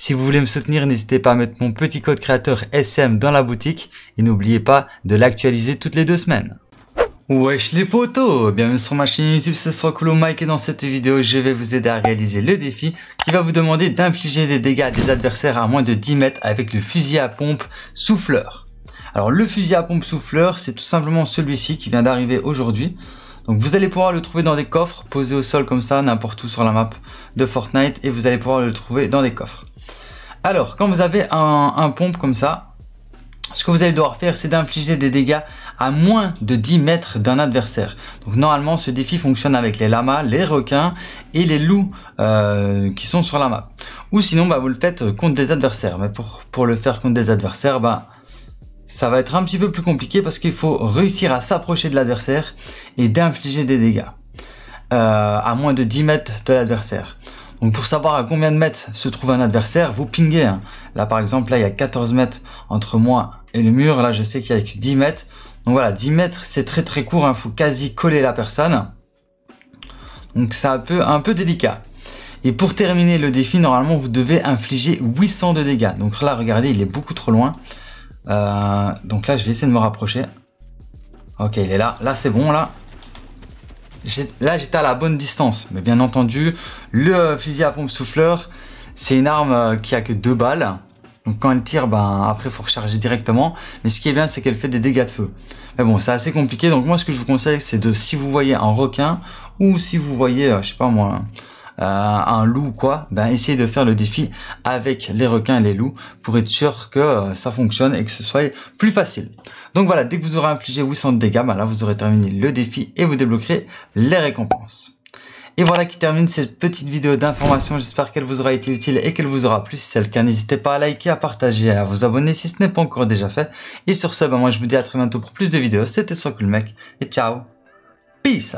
Si vous voulez me soutenir, n'hésitez pas à mettre mon petit code créateur SM dans la boutique et n'oubliez pas de l'actualiser toutes les deux semaines. Wesh les potos Bienvenue sur ma chaîne YouTube, c'est Coolo Mike et dans cette vidéo, je vais vous aider à réaliser le défi qui va vous demander d'infliger des dégâts à des adversaires à moins de 10 mètres avec le fusil à pompe souffleur. Alors le fusil à pompe souffleur, c'est tout simplement celui-ci qui vient d'arriver aujourd'hui. Donc vous allez pouvoir le trouver dans des coffres posés au sol comme ça, n'importe où sur la map de Fortnite et vous allez pouvoir le trouver dans des coffres. Alors, quand vous avez un, pompe comme ça, ce que vous allez devoir faire, c'est d'infliger des dégâts à moins de 10 mètres d'un adversaire. Donc normalement, ce défi fonctionne avec les lamas, les requins et les loups euh, qui sont sur la map. Ou sinon, bah, vous le faites contre des adversaires. Mais pour, le faire contre des adversaires, bah, ça va être un petit peu plus compliqué parce qu'il faut réussir à s'approcher de l'adversaire et d'infliger des dégâts euh, à moins de 10 mètres de l'adversaire. Donc pour savoir à combien de mètres se trouve un adversaire, vous pinguez. Hein. Là par exemple, là il y a 14 mètres entre moi et le mur. Là je sais qu'il y a que 10 mètres. Donc voilà, 10 mètres c'est très très court, il hein. faut quasi coller la personne. Donc c'est un peu, un peu délicat. Et pour terminer le défi, normalement vous devez infliger 800 de dégâts. Donc là regardez, il est beaucoup trop loin. Euh, donc là je vais essayer de me rapprocher. Ok, il est là. Là c'est bon là là j'étais à la bonne distance. Mais bien entendu, le euh, fusil à pompe souffleur, c'est une arme euh, qui a que deux balles. Donc quand elle tire, ben, après il faut recharger directement. Mais ce qui est bien, c'est qu'elle fait des dégâts de feu. Mais bon, c'est assez compliqué. Donc moi, ce que je vous conseille, c'est de, si vous voyez un requin, ou si vous voyez, euh, je sais pas moi, euh, un loup ou quoi, ben essayez de faire le défi avec les requins et les loups pour être sûr que euh, ça fonctionne et que ce soit plus facile. Donc voilà, dès que vous aurez infligé 800 dégâts, ben là vous aurez terminé le défi et vous débloquerez les récompenses. Et voilà qui termine cette petite vidéo d'information. J'espère qu'elle vous aura été utile et qu'elle vous aura plu. Si c'est le cas, n'hésitez pas à liker, à partager, à vous abonner si ce n'est pas encore déjà fait. Et sur ce, ben moi je vous dis à très bientôt pour plus de vidéos. C'était Soit Cool Mec et ciao. Peace